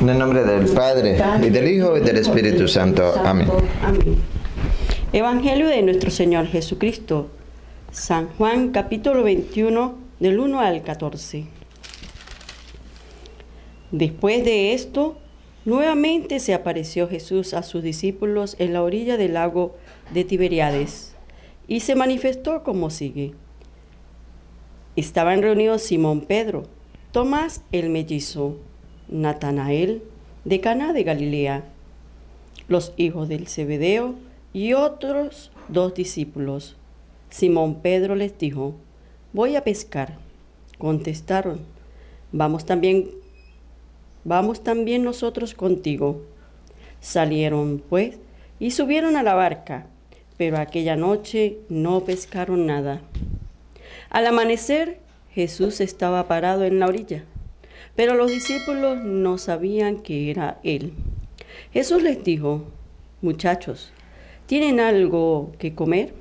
En el nombre del Padre, y del Hijo, y del Espíritu Santo. Amén. Evangelio de nuestro Señor Jesucristo. San Juan, capítulo 21, del 1 al 14. Después de esto, nuevamente se apareció Jesús a sus discípulos en la orilla del lago de Tiberiades, y se manifestó como sigue. Estaban reunidos Simón Pedro, Tomás el mellizo, Natanael de Caná de Galilea, los hijos del Zebedeo y otros dos discípulos. Simón Pedro les dijo, voy a pescar. Contestaron, vamos también, vamos también nosotros contigo. Salieron pues y subieron a la barca, pero aquella noche no pescaron nada. Al amanecer, Jesús estaba parado en la orilla pero los discípulos no sabían que era Él. Jesús les dijo, muchachos, ¿tienen algo que comer?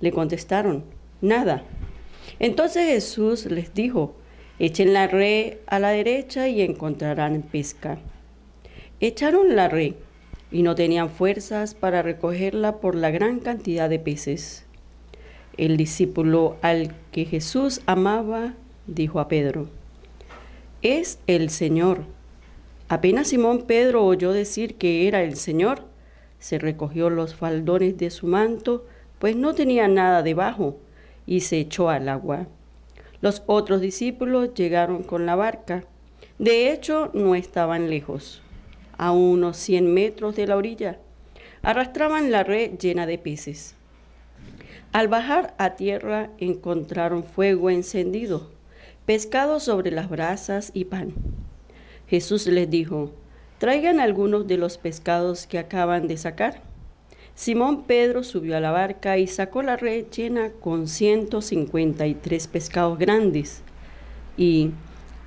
Le contestaron, nada. Entonces Jesús les dijo, echen la red a la derecha y encontrarán pesca. Echaron la red y no tenían fuerzas para recogerla por la gran cantidad de peces. El discípulo al que Jesús amaba dijo a Pedro, es el Señor. Apenas Simón Pedro oyó decir que era el Señor, se recogió los faldones de su manto, pues no tenía nada debajo, y se echó al agua. Los otros discípulos llegaron con la barca. De hecho, no estaban lejos, a unos 100 metros de la orilla. Arrastraban la red llena de peces. Al bajar a tierra encontraron fuego encendido pescado sobre las brasas y pan. Jesús les dijo, traigan algunos de los pescados que acaban de sacar. Simón Pedro subió a la barca y sacó la red llena con 153 pescados grandes. Y,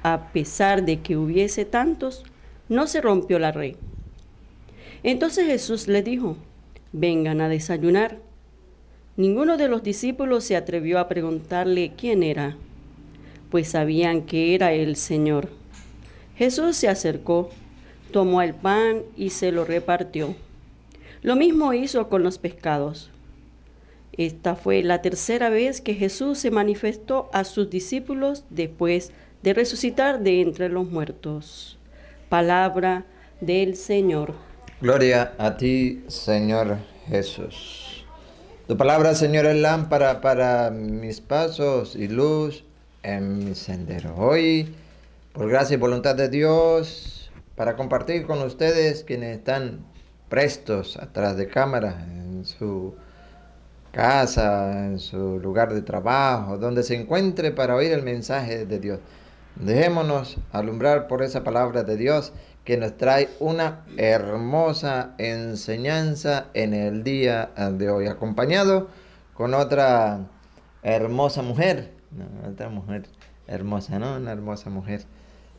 a pesar de que hubiese tantos, no se rompió la red. Entonces Jesús les dijo, vengan a desayunar. Ninguno de los discípulos se atrevió a preguntarle quién era pues sabían que era el Señor. Jesús se acercó, tomó el pan y se lo repartió. Lo mismo hizo con los pescados. Esta fue la tercera vez que Jesús se manifestó a sus discípulos después de resucitar de entre los muertos. Palabra del Señor. Gloria a ti, Señor Jesús. Tu palabra, Señor, es lámpara para mis pasos y luz en mi sendero. Hoy, por gracia y voluntad de Dios, para compartir con ustedes quienes están prestos atrás de cámara, en su casa, en su lugar de trabajo, donde se encuentre para oír el mensaje de Dios. Dejémonos alumbrar por esa palabra de Dios que nos trae una hermosa enseñanza en el día de hoy, acompañado con otra hermosa mujer otra mujer hermosa, ¿no? Una hermosa mujer.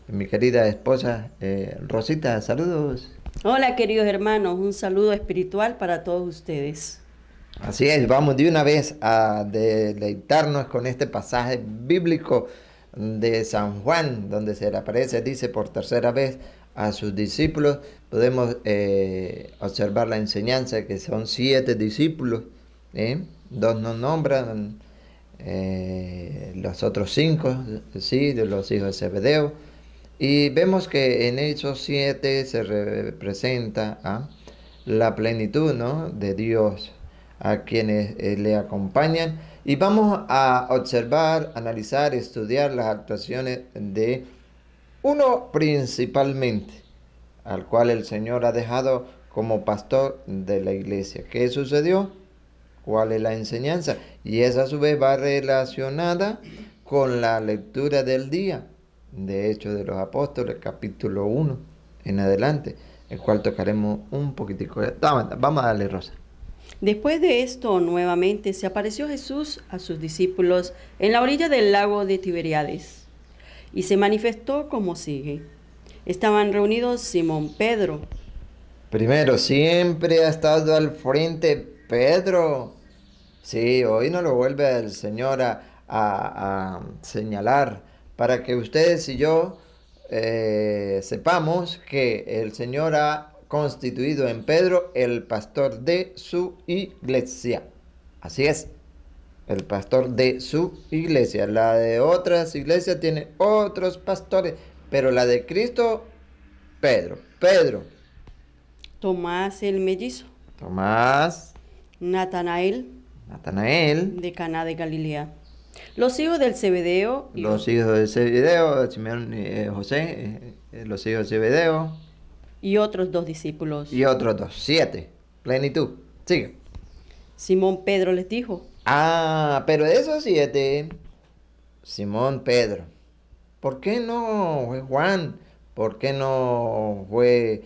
Mi querida esposa eh, Rosita, saludos. Hola queridos hermanos, un saludo espiritual para todos ustedes. Así es, vamos de una vez a deleitarnos con este pasaje bíblico de San Juan, donde se le aparece, dice por tercera vez a sus discípulos. Podemos eh, observar la enseñanza que son siete discípulos, ¿eh? dos nos nombran, eh, los otros cinco, sí, de los hijos de Zebedeo. Y vemos que en esos siete se representa ¿ah? la plenitud ¿no? de Dios a quienes eh, le acompañan. Y vamos a observar, analizar, estudiar las actuaciones de uno principalmente, al cual el Señor ha dejado como pastor de la iglesia. ¿Qué sucedió? cuál es la enseñanza. Y esa a su vez va relacionada con la lectura del día, de hecho de los Apóstoles, capítulo 1 en adelante, el cual tocaremos un poquitico. Vamos a darle rosa. Después de esto, nuevamente se apareció Jesús a sus discípulos en la orilla del lago de Tiberiades y se manifestó como sigue. Estaban reunidos Simón Pedro. Primero, siempre ha estado al frente Pedro, sí, hoy no lo vuelve el Señor a, señalar para que ustedes y yo eh, sepamos que el Señor ha constituido en Pedro el pastor de su iglesia. Así es, el pastor de su iglesia. La de otras iglesias tiene otros pastores, pero la de Cristo, Pedro. Pedro. Tomás el mellizo. Tomás Natanael. Natanael. De Caná de Galilea. Los hijos del Cebedeo. Eh, eh, eh, los hijos del Cebedeo, Simeón José, los hijos del Cebedeo. Y otros dos discípulos. Y otros dos, siete. Plenitud. Sigue. Simón Pedro les dijo. Ah, pero de esos siete, Simón Pedro. ¿Por qué no fue Juan? ¿Por qué no fue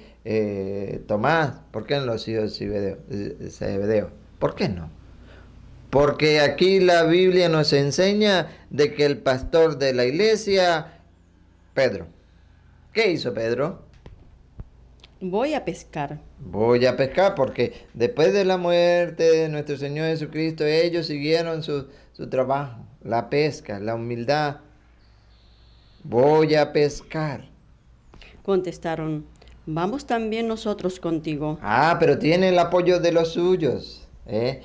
Tomás? ¿Por qué no los hijos de Cebedeo? ¿Por qué no? Porque aquí la Biblia nos enseña de que el pastor de la iglesia, Pedro, ¿qué hizo Pedro? Voy a pescar. Voy a pescar porque después de la muerte de nuestro Señor Jesucristo, ellos siguieron su, trabajo, la pesca, la humildad. Voy a pescar. Contestaron, vamos también nosotros contigo. Ah, pero tiene el apoyo de los suyos. ¿eh?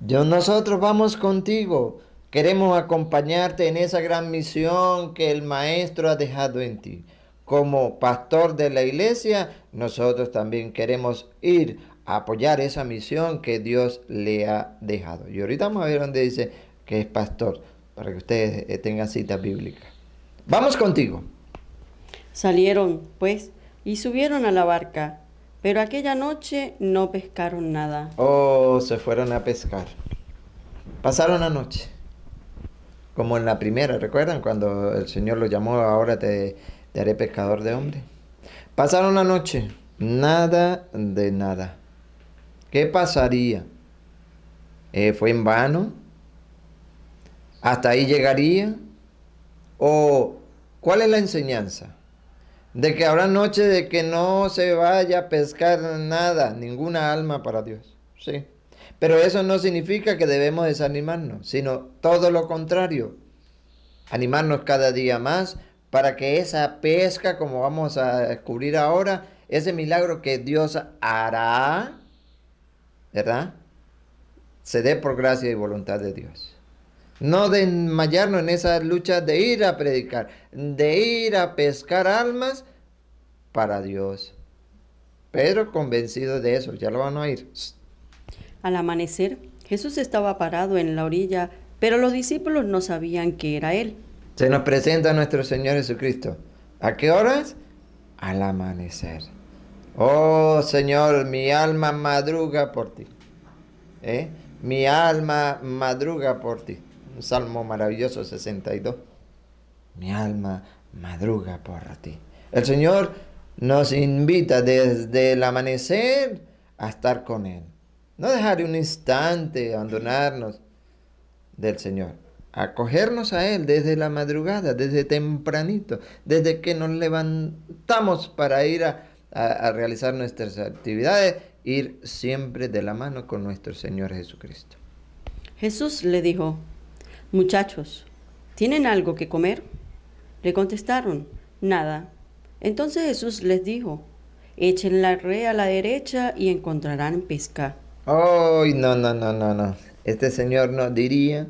nosotros vamos contigo. Queremos acompañarte en esa gran misión que el Maestro ha dejado en ti. Como pastor de la iglesia, nosotros también queremos ir a apoyar esa misión que Dios le ha dejado. Y ahorita vamos a ver dónde dice que es pastor, para que ustedes eh, tengan cita bíblica Vamos contigo. Salieron, pues, y subieron a la barca pero aquella noche no pescaron nada. Oh, se fueron a pescar. Pasaron la noche. Como en la primera, ¿recuerdan? Cuando el Señor lo llamó, ahora te, haré pescador de hombre. Pasaron la noche. Nada de nada. ¿Qué pasaría? Eh, ¿Fue en vano? ¿Hasta ahí llegaría? ¿O cuál es la enseñanza? de que habrá noche de que no se vaya a pescar nada, ninguna alma para Dios. Sí. Pero eso no significa que debemos desanimarnos, sino todo lo contrario. Animarnos cada día más para que esa pesca, como vamos a descubrir ahora, ese milagro que Dios hará, ¿verdad? Se dé por gracia y voluntad de Dios. No desmayarnos en esa lucha de ir a predicar, de ir a pescar almas para Dios. Pedro convencido de eso, ya lo van a ir. Al amanecer, Jesús estaba parado en la orilla, pero los discípulos no sabían que era Él. Se nos presenta nuestro Señor Jesucristo. ¿A qué horas? Al amanecer. Oh Señor, mi alma madruga por ti. ¿eh? Mi alma madruga por ti salmo maravilloso 62. Mi alma madruga por ti. El Señor nos invita desde el amanecer a estar con Él. No dejar un instante abandonarnos del Señor. Acogernos a Él desde la madrugada, desde tempranito, desde que nos levantamos para ir a realizar nuestras actividades, ir siempre de la mano con nuestro Señor Jesucristo. Jesús le dijo, Muchachos, ¿tienen algo que comer? Le contestaron, nada. Entonces Jesús les dijo, echen la red a la derecha y encontrarán pesca. ¡Ay, no, no, no, no, no! Este señor nos diría,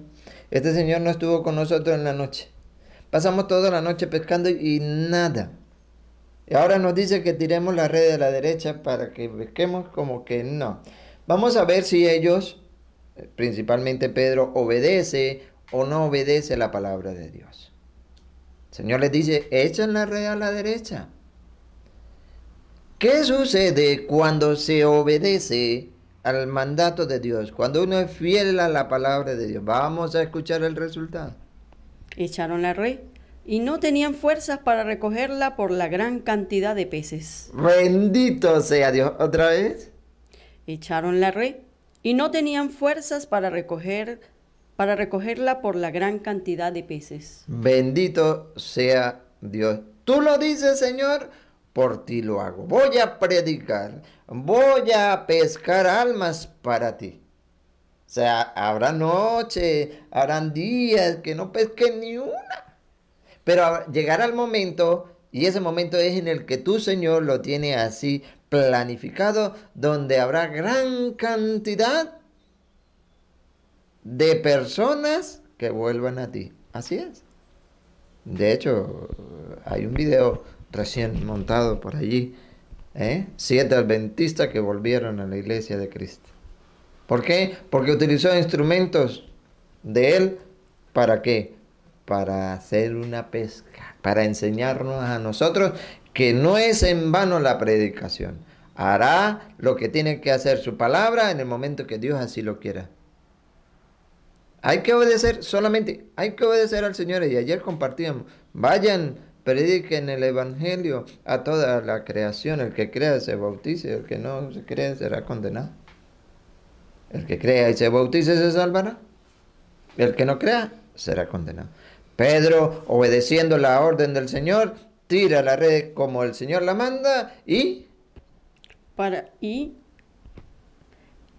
este señor no estuvo con nosotros en la noche. Pasamos toda la noche pescando y nada. Y ahora nos dice que tiremos la red a la derecha para que pesquemos como que no. Vamos a ver si ellos, eh, principalmente Pedro, obedece o no obedece la palabra de Dios. Señor les dice, echen la red a la derecha. ¿Qué sucede cuando se obedece al mandato de Dios? Cuando uno es fiel a la palabra de Dios. Vamos a escuchar el resultado. Echaron la red y no tenían fuerzas para recogerla por la gran cantidad de peces. Bendito sea Dios. ¿Otra vez? Echaron la red y no tenían fuerzas para recoger para recogerla por la gran cantidad de peces. Bendito sea Dios. Tú lo dices, Señor, por ti lo hago. Voy a predicar, voy a pescar almas para ti. O sea, habrá noche, habrán días que no pesquen ni una. Pero llegará el momento, y ese momento es en el que tu Señor, lo tiene así planificado, donde habrá gran cantidad de personas que vuelvan a ti. Así es. De hecho, hay un video recién montado por allí. ¿eh? Siete adventistas que volvieron a la iglesia de Cristo. ¿Por qué? Porque utilizó instrumentos de él. ¿Para qué? Para hacer una pesca. Para enseñarnos a nosotros que no es en vano la predicación. Hará lo que tiene que hacer su palabra en el momento que Dios así lo quiera. Hay que obedecer solamente, hay que obedecer al Señor. Y ayer compartíamos, vayan, prediquen el Evangelio a toda la creación. El que crea se bautice, el que no se cree será condenado. El que crea y se bautice se salvará. El que no crea será condenado. Pedro, obedeciendo la orden del Señor, tira la red como el Señor la manda y... Para, y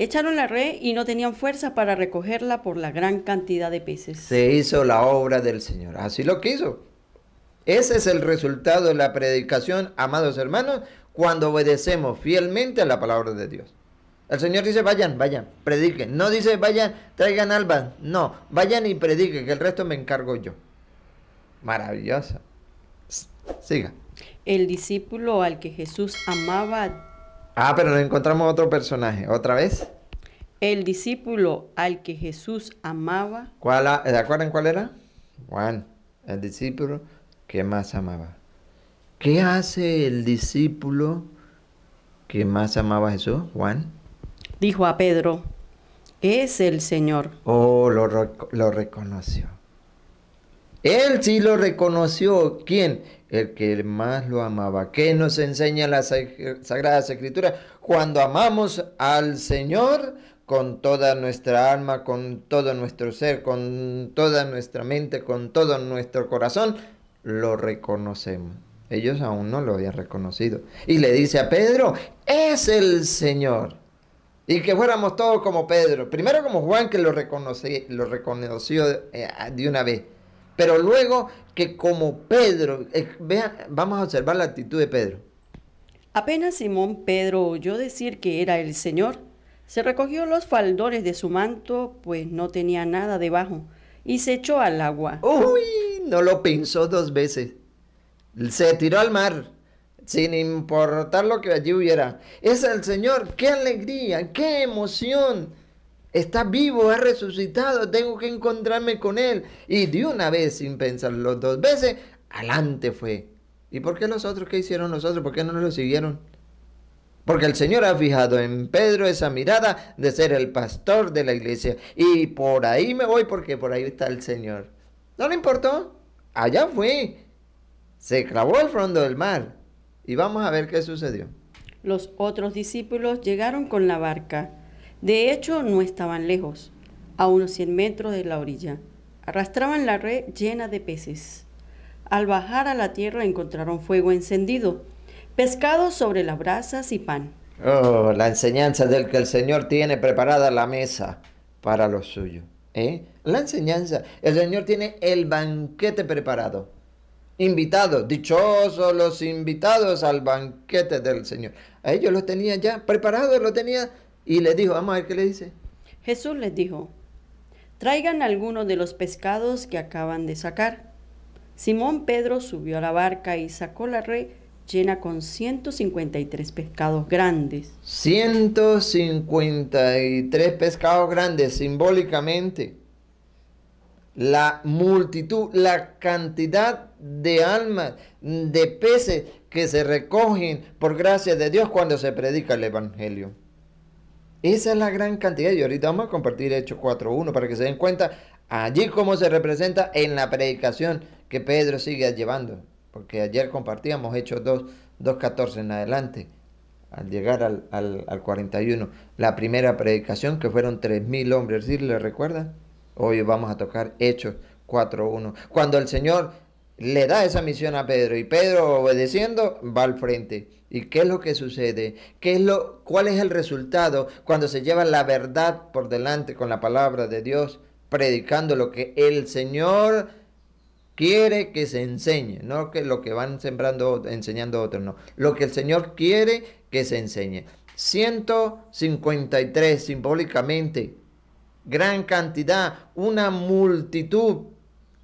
Echaron la red y no tenían fuerza para recogerla por la gran cantidad de peces. Se hizo la obra del Señor, así lo quiso. Ese es el resultado de la predicación, amados hermanos, cuando obedecemos fielmente a la palabra de Dios. El Señor dice, vayan, vayan, prediquen. No dice, vayan, traigan albas. No, vayan y prediquen, que el resto me encargo yo. Maravillosa. Siga. El discípulo al que Jesús amaba Ah, pero nos encontramos otro personaje. ¿Otra vez? El discípulo al que Jesús amaba. ¿Cuál, ah, acuerdo en cuál era? Juan, el discípulo que más amaba. ¿Qué hace el discípulo que más amaba a Jesús, Juan? Dijo a Pedro, es el Señor. Oh, lo reconoció. Él sí lo reconoció. ¿Quién? El que más lo amaba. ¿Qué nos enseña la Sagrada Escritura? Cuando amamos al Señor con toda nuestra alma, con todo nuestro ser, con toda nuestra mente, con todo nuestro corazón, lo reconocemos. Ellos aún no lo habían reconocido. Y le dice a Pedro, es el Señor. Y que fuéramos todos como Pedro. Primero como Juan, que lo, lo reconoció eh, de una vez. Pero luego que como Pedro, eh, vea vamos a observar la actitud de Pedro. Apenas Simón Pedro oyó decir que era el Señor, se recogió los faldones de su manto, pues no tenía nada debajo, y se echó al agua. Uy, no lo pensó dos veces. Se tiró al mar, sin importar lo que allí hubiera. Es el Señor, qué alegría, qué emoción. Está vivo, ha resucitado, tengo que encontrarme con él. Y de una vez, sin pensarlo dos veces, adelante fue. ¿Y por qué los otros? ¿Qué hicieron los otros? ¿Por qué no lo siguieron? Porque el Señor ha fijado en Pedro esa mirada de ser el pastor de la iglesia. Y por ahí me voy porque por ahí está el Señor. No le importó. Allá fue. Se clavó al fondo del mar. Y vamos a ver qué sucedió. Los otros discípulos llegaron con la barca de hecho, no estaban lejos, a unos 100 metros de la orilla. Arrastraban la red llena de peces. Al bajar a la tierra encontraron fuego encendido, pescado sobre las brasas y pan. Oh, la enseñanza del que el Señor tiene preparada la mesa para los suyos. ¿eh? La enseñanza, el Señor tiene el banquete preparado. Invitados, dichosos los invitados al banquete del Señor. A ellos los tenía ya preparados, los tenía y les dijo, vamos a ver qué le dice. Jesús les dijo, traigan algunos de los pescados que acaban de sacar. Simón Pedro subió a la barca y sacó la red llena con 153 pescados grandes. 153 pescados grandes, simbólicamente. La multitud, la cantidad de almas, de peces que se recogen por gracia de Dios cuando se predica el Evangelio. Esa es la gran cantidad. Y ahorita vamos a compartir Hechos 4.1 para que se den cuenta allí cómo se representa en la predicación que Pedro sigue llevando. Porque ayer compartíamos Hechos 2, 2.14 en adelante, al llegar al, 41. La primera predicación que fueron 3.000 hombres, ¿sí? ¿Le recuerda? Hoy vamos a tocar Hechos 4.1. Cuando el Señor le da esa misión a Pedro y Pedro obedeciendo va al frente. ¿Y qué es lo que sucede? ¿Qué es lo, ¿Cuál es el resultado cuando se lleva la verdad por delante con la palabra de Dios, predicando lo que el Señor quiere que se enseñe? No que lo que van sembrando, enseñando otros, no. Lo que el Señor quiere que se enseñe. 153 simbólicamente, gran cantidad, una multitud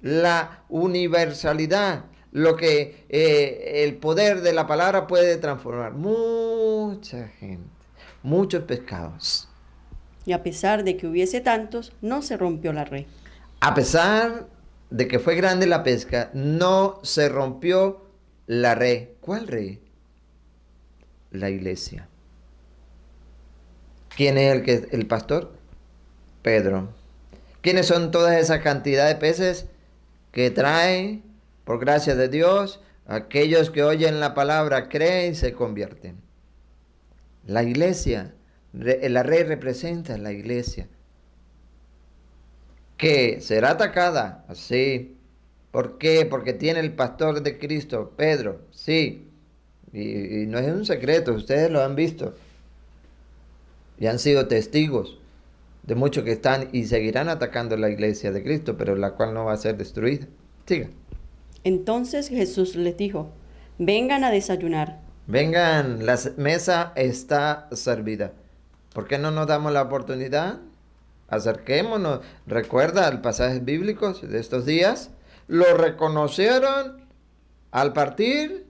la universalidad, lo que eh, el poder de la palabra puede transformar. Mucha gente, muchos pescados. Y a pesar de que hubiese tantos, no se rompió la red. A pesar de que fue grande la pesca, no se rompió la red. ¿Cuál red? La iglesia. ¿Quién es el, que, el pastor? Pedro. ¿Quiénes son todas esas cantidades de peces? que trae, por gracia de Dios, aquellos que oyen la palabra, creen y se convierten. La iglesia, eh, la rey representa la iglesia, que será atacada, sí. ¿Por qué? Porque tiene el pastor de Cristo, Pedro, sí. y no es un secreto, ustedes lo han visto y han sido testigos de muchos que están y seguirán atacando la iglesia de Cristo, pero la cual no va a ser destruida. Siga. Entonces Jesús les dijo, vengan a desayunar. Vengan, la mesa está servida. ¿Por qué no nos damos la oportunidad? Acerquémonos. Recuerda el pasaje bíblico de estos días. Lo reconocieron al partir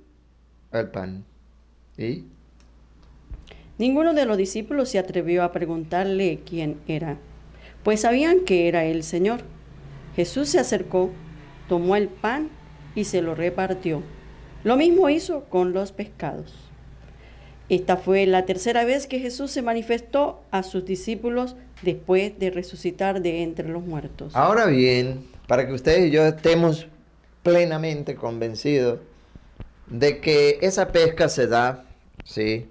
el pan. ¿Y? Ninguno de los discípulos se atrevió a preguntarle quién era, pues sabían que era el Señor. Jesús se acercó, tomó el pan y se lo repartió. Lo mismo hizo con los pescados. Esta fue la tercera vez que Jesús se manifestó a sus discípulos después de resucitar de entre los muertos. Ahora bien, para que ustedes y yo estemos plenamente convencidos de que esa pesca se da, ¿sí?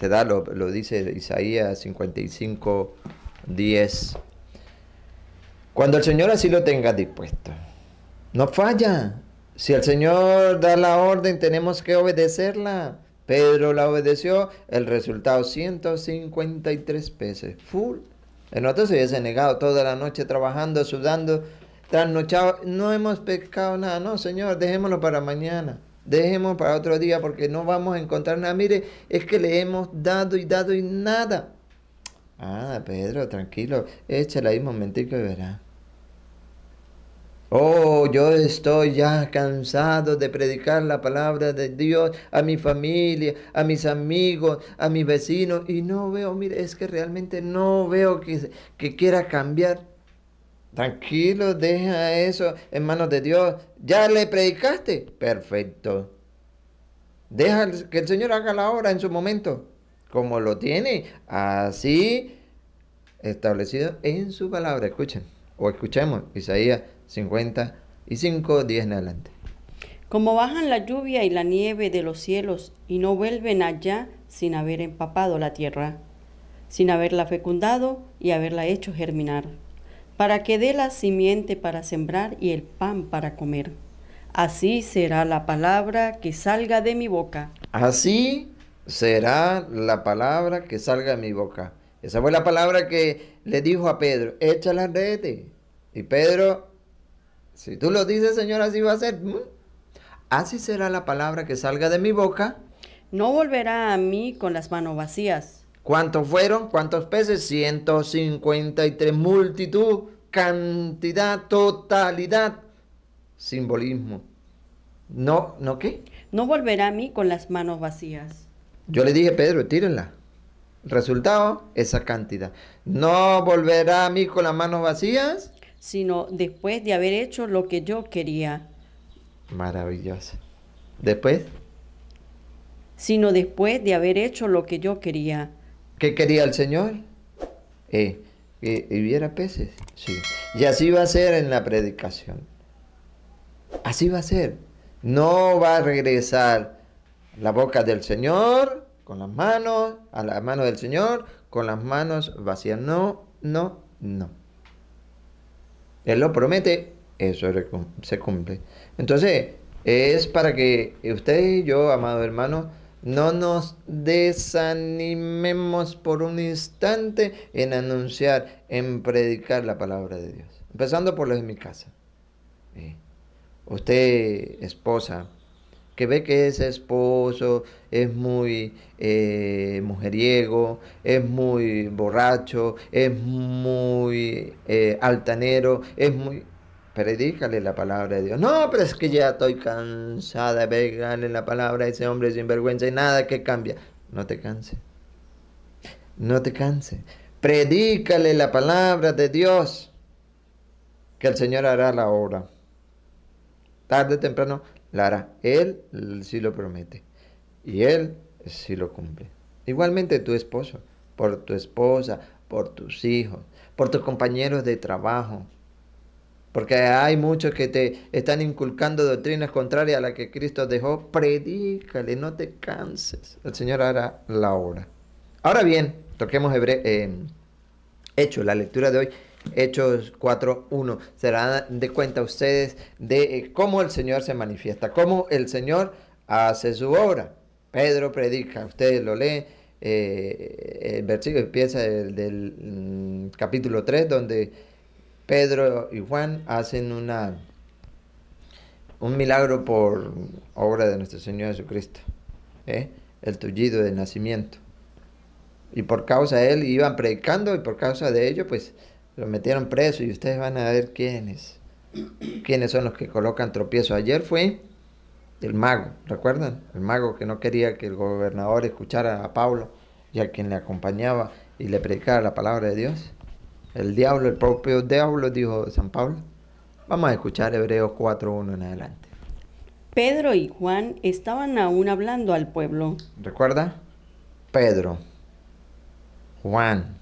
se da, lo, dice Isaías 55, 10. Cuando el Señor así lo tenga dispuesto, no falla. Si el Señor da la orden, tenemos que obedecerla. Pedro la obedeció, el resultado 153 pesos. Full. El otro se hubiese negado toda la noche trabajando, sudando, trasnochado. No hemos pescado nada. No, Señor, dejémoslo para mañana. Dejemos para otro día porque no vamos a encontrar nada. Mire, es que le hemos dado y dado y nada. Ah, Pedro, tranquilo, échale ahí un momentico y verá. Oh, yo estoy ya cansado de predicar la palabra de Dios a mi familia, a mis amigos, a mis vecinos, y no veo, mire, es que realmente no veo que, que quiera cambiar. Tranquilo, deja eso en manos de Dios. ¿Ya le predicaste? Perfecto. Deja que el Señor haga la obra en su momento, como lo tiene, así establecido en su palabra. Escuchen, o escuchemos Isaías 55, 10 en adelante. Como bajan la lluvia y la nieve de los cielos y no vuelven allá sin haber empapado la tierra, sin haberla fecundado y haberla hecho germinar para que dé la simiente para sembrar y el pan para comer. Así será la palabra que salga de mi boca. Así será la palabra que salga de mi boca. Esa fue la palabra que le dijo a Pedro, echa las redes. Y Pedro, si tú lo dices, Señor, así va a ser. Mm. Así será la palabra que salga de mi boca. No volverá a mí con las manos vacías ¿Cuántos fueron? ¿Cuántos peces? 153. Multitud, cantidad, totalidad. Simbolismo. No, ¿no qué? No volverá a mí con las manos vacías. Yo le dije, Pedro, tírenla. Resultado, esa cantidad. No volverá a mí con las manos vacías. Sino después de haber hecho lo que yo quería. Maravilloso. Después. Sino después de haber hecho lo que yo quería. ¿Qué quería el Señor? Eh, que hubiera peces. Sí. Y así va a ser en la predicación. Así va a ser. No va a regresar la boca del Señor con las manos, a la mano del Señor, con las manos vacías. No, no, no. Él lo promete, eso se cumple. Entonces, es para que usted y yo, amado hermano, no nos desanimemos por un instante en anunciar, en predicar la palabra de Dios. Empezando por lo de mi casa. Usted, esposa, que ve que ese esposo es muy eh, mujeriego, es muy borracho, es muy eh, altanero, es muy predícale la palabra de Dios. No, pero es que ya estoy cansada, en la palabra a ese hombre vergüenza y nada que cambia. No te canse. No te canse. Predícale la palabra de Dios. Que el Señor hará la obra. Tarde o temprano la hará. Él sí lo promete. Y Él sí lo cumple. Igualmente tu esposo, por tu esposa, por tus hijos, por tus compañeros de trabajo, porque hay muchos que te están inculcando doctrinas contrarias a las que Cristo dejó. Predícale, no te canses. El Señor hará la obra. Ahora bien, toquemos hebreo eh, Hechos, la lectura de hoy, Hechos 4.1. Se darán de cuenta ustedes de eh, cómo el Señor se manifiesta, cómo el Señor hace su obra. Pedro predica, ustedes lo leen. Eh, el versículo empieza del mm, capítulo 3, donde Pedro y Juan hacen una, un milagro por obra de nuestro Señor Jesucristo, ¿eh? el tullido de nacimiento. Y por causa de él iban predicando y por causa de ello pues lo metieron preso y ustedes van a ver quiénes, quiénes son los que colocan tropiezo. Ayer fue el mago, ¿recuerdan? El mago que no quería que el gobernador escuchara a Pablo y a quien le acompañaba y le predicara la palabra de Dios. El diablo, el propio diablo, dijo San Pablo. Vamos a escuchar Hebreos 4.1 en adelante. Pedro y Juan estaban aún hablando al pueblo. ¿Recuerda? Pedro, Juan.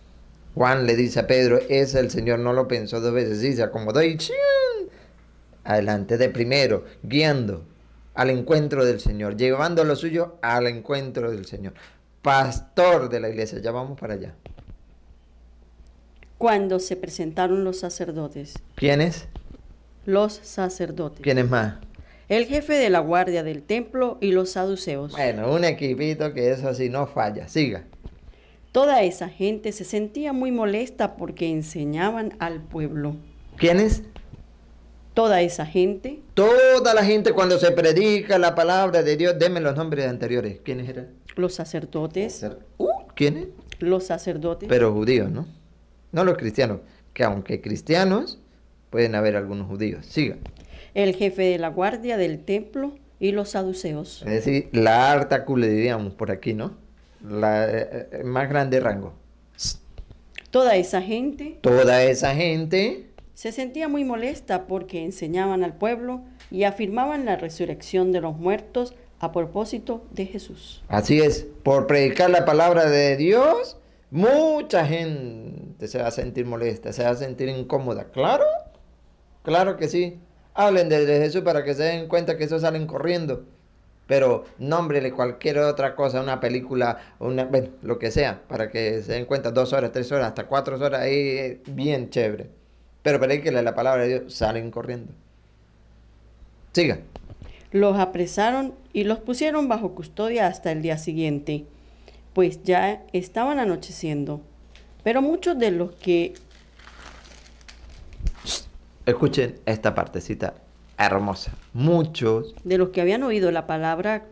Juan le dice a Pedro, es el Señor, no lo pensó dos veces, dice, se acomodó y adelante de primero, guiando al encuentro del Señor, llevando lo suyo al encuentro del Señor. Pastor de la iglesia, ya vamos para allá cuando se presentaron los sacerdotes. ¿Quiénes? Los sacerdotes. ¿Quiénes más? El jefe de la guardia del templo y los saduceos. Bueno, un equipito que eso sí no falla. Siga. Toda esa gente se sentía muy molesta porque enseñaban al pueblo. ¿Quiénes? Toda esa gente. Toda la gente cuando se predica la palabra de Dios. Deme los nombres anteriores. ¿Quiénes eran? Los sacerdotes. Uh, ¿Quiénes? Los sacerdotes. Pero judíos, ¿no? no los cristianos, que aunque cristianos, pueden haber algunos judíos. Siga. El jefe de la guardia del templo y los saduceos. Es decir, la harta diríamos por aquí, ¿no? La eh, eh, más grande rango. Toda esa gente. Toda esa gente. Se sentía muy molesta porque enseñaban al pueblo y afirmaban la resurrección de los muertos a propósito de Jesús. Así es, por predicar la palabra de Dios, mucha gente se va a sentir molesta, se va a sentir incómoda. ¿Claro? Claro que sí. Hablen de, Jesús para que se den cuenta que eso salen corriendo. Pero nómbrele cualquier otra cosa, una película, una, bueno, lo que sea, para que se den cuenta dos horas, tres horas, hasta cuatro horas, ahí eh, bien chévere. Pero que la palabra de Dios, salen corriendo. Siga. Los apresaron y los pusieron bajo custodia hasta el día siguiente, pues ya estaban anocheciendo. Pero muchos de los que... Escuchen esta partecita hermosa. Muchos... De los que habían oído la palabra...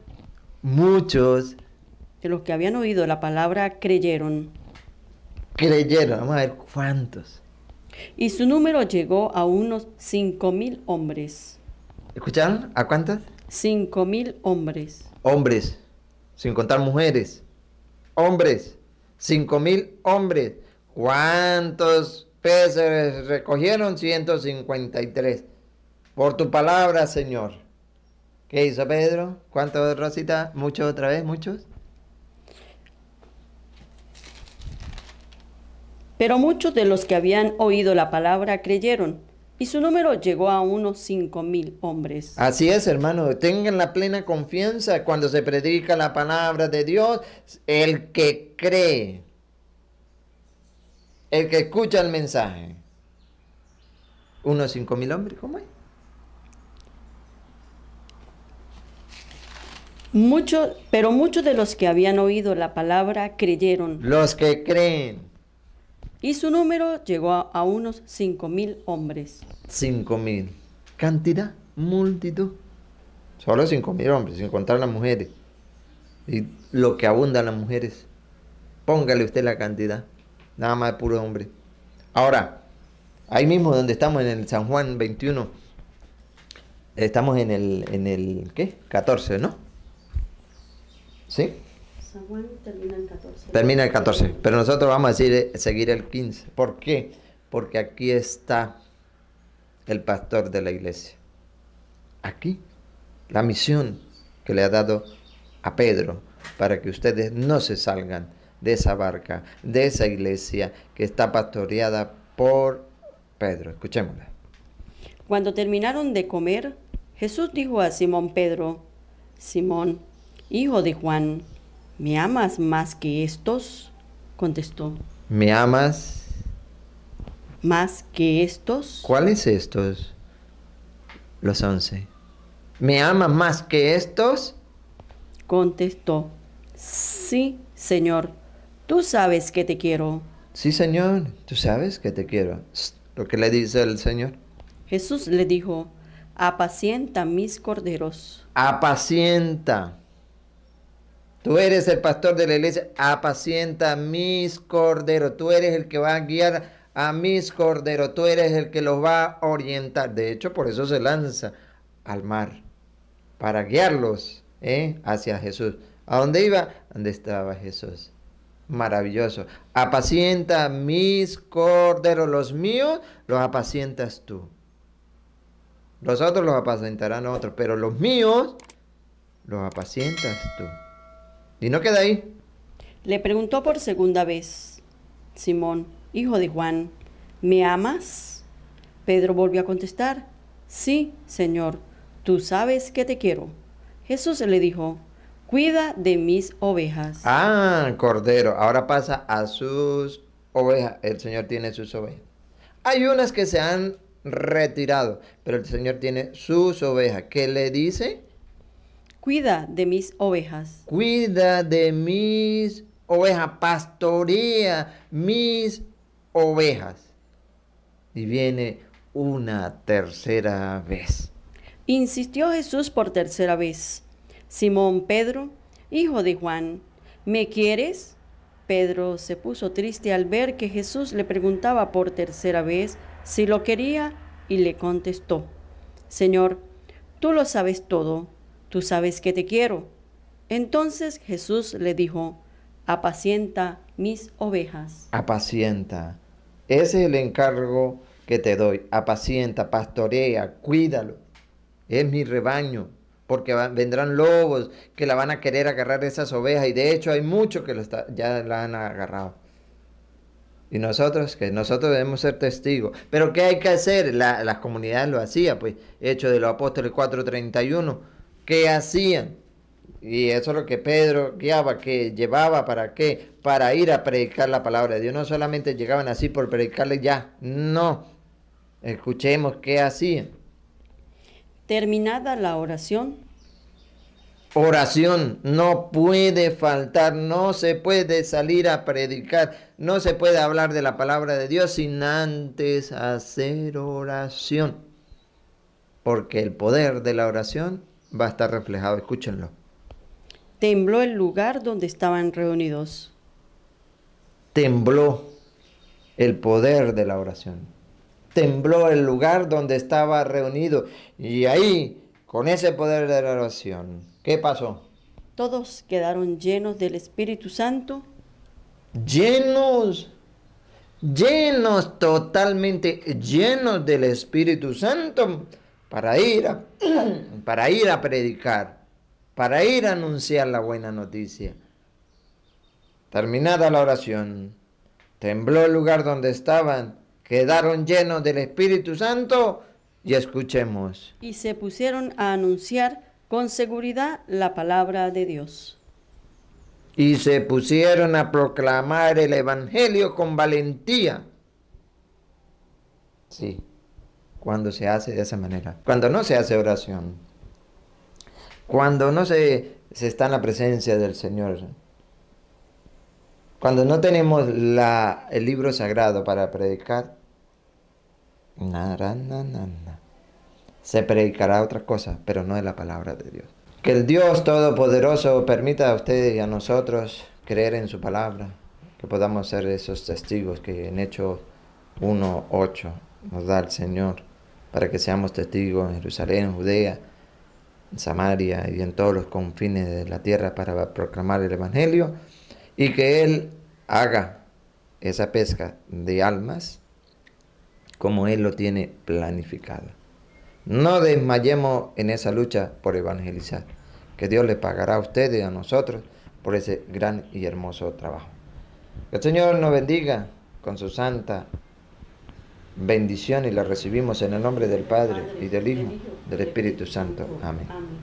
Muchos... De los que habían oído la palabra creyeron. Creyeron, vamos a ver cuántos. Y su número llegó a unos 5.000 mil hombres. ¿Escucharon? ¿A cuántos? Cinco mil hombres. Hombres, sin contar mujeres. Hombres cinco mil hombres. ¿Cuántos peces recogieron? 153. Por tu palabra, Señor. ¿Qué hizo Pedro? ¿Cuántos, Rosita? ¿Muchos otra vez? ¿Muchos? Pero muchos de los que habían oído la palabra creyeron y su número llegó a unos cinco mil hombres. Así es, hermano, tengan la plena confianza cuando se predica la palabra de Dios, el que cree, el que escucha el mensaje. Unos cinco mil hombres, ¿cómo es? pero muchos de los que habían oído la palabra creyeron. Los que creen y su número llegó a, unos unos 5.000 hombres. mil. Cantidad, multitud. Solo 5.000 hombres, sin contar las mujeres. Y lo que abundan las mujeres. Póngale usted la cantidad. Nada más de puro hombre. Ahora, ahí mismo donde estamos en el San Juan 21, estamos en el, en el ¿qué? 14, ¿no? ¿Sí? termina el 14. pero nosotros vamos a eh, seguir el 15. ¿Por qué? Porque aquí está el pastor de la iglesia. Aquí, la misión que le ha dado a Pedro para que ustedes no se salgan de esa barca, de esa iglesia que está pastoreada por Pedro. Escuchémosla. Cuando terminaron de comer, Jesús dijo a Simón Pedro, Simón, hijo de Juan, ¿Me amas más que estos? contestó. ¿Me amas? ¿Más que estos? ¿Cuáles estos? Los once. ¿Me amas más que estos? Contestó. Sí, señor. Tú sabes que te quiero. Sí, señor. Tú sabes que te quiero. Lo que le dice el Señor. Jesús le dijo, apacienta mis corderos. Apacienta. Tú eres el pastor de la iglesia, apacienta mis corderos. Tú eres el que va a guiar a mis corderos. Tú eres el que los va a orientar. De hecho, por eso se lanza al mar, para guiarlos ¿eh? hacia Jesús. ¿A dónde iba? ¿Dónde estaba Jesús? Maravilloso. Apacienta mis corderos. Los míos los apacientas tú. Los otros los apacientarán otros, pero los míos los apacientas tú. Y no queda ahí. Le preguntó por segunda vez, Simón, hijo de Juan, ¿me amas? Pedro volvió a contestar, sí, Señor, tú sabes que te quiero. Jesús le dijo, cuida de mis ovejas. Ah, Cordero, ahora pasa a sus ovejas. El Señor tiene sus ovejas. Hay unas que se han retirado, pero el Señor tiene sus ovejas. ¿Qué le dice? Cuida de mis ovejas. Cuida de mis ovejas. Pastorea mis ovejas. Y viene una tercera vez. Insistió Jesús por tercera vez. Simón Pedro, hijo de Juan, ¿me quieres? Pedro se puso triste al ver que Jesús le preguntaba por tercera vez si lo quería y le contestó, Señor, tú lo sabes todo tú sabes que te quiero. Entonces Jesús le dijo, apacienta mis ovejas. Apacienta. Ese es el encargo que te doy. Apacienta, pastorea, cuídalo. Es mi rebaño, porque vendrán lobos que la van a querer agarrar esas ovejas y de hecho hay muchos que ya la han agarrado. Y nosotros, que nosotros debemos ser testigos. Pero ¿qué hay que hacer? La, las comunidades lo hacían, pues, hecho de los apóstoles 431 ¿Qué hacían? Y eso es lo que Pedro guiaba, que llevaba para qué, para ir a predicar la palabra de Dios. No solamente llegaban así por predicarle ya, no. Escuchemos qué hacían. Terminada la oración. Oración, no puede faltar, no se puede salir a predicar, no se puede hablar de la palabra de Dios sin antes hacer oración, porque el poder de la oración va a estar reflejado. Escúchenlo. Tembló el lugar donde estaban reunidos. Tembló el poder de la oración. Tembló el lugar donde estaba reunido. Y ahí, con ese poder de la oración, ¿qué pasó? Todos quedaron llenos del Espíritu Santo. Llenos, llenos totalmente, llenos del Espíritu Santo para ir a, para ir a predicar, para ir a anunciar la buena noticia. Terminada la oración, tembló el lugar donde estaban, quedaron llenos del Espíritu Santo y escuchemos. Y se pusieron a anunciar con seguridad la palabra de Dios. Y se pusieron a proclamar el Evangelio con valentía. Sí, cuando se hace de esa manera. Cuando no se hace oración, cuando no se, se está en la presencia del Señor, cuando no tenemos la, el libro sagrado para predicar, na, na, na, se predicará otra cosa, pero no es la palabra de Dios. Que el Dios Todopoderoso permita a ustedes y a nosotros creer en su palabra, que podamos ser esos testigos que en Hechos 1.8 nos da el Señor para que seamos testigos en Jerusalén, Judea, Samaria y en todos los confines de la tierra para proclamar el Evangelio, y que Él haga esa pesca de almas como Él lo tiene planificado. No desmayemos en esa lucha por evangelizar, que Dios le pagará a ustedes y a nosotros por ese gran y hermoso trabajo. Que el Señor nos bendiga con su santa bendición y la recibimos en el nombre del Padre y del Hijo, del Espíritu Santo. Amén.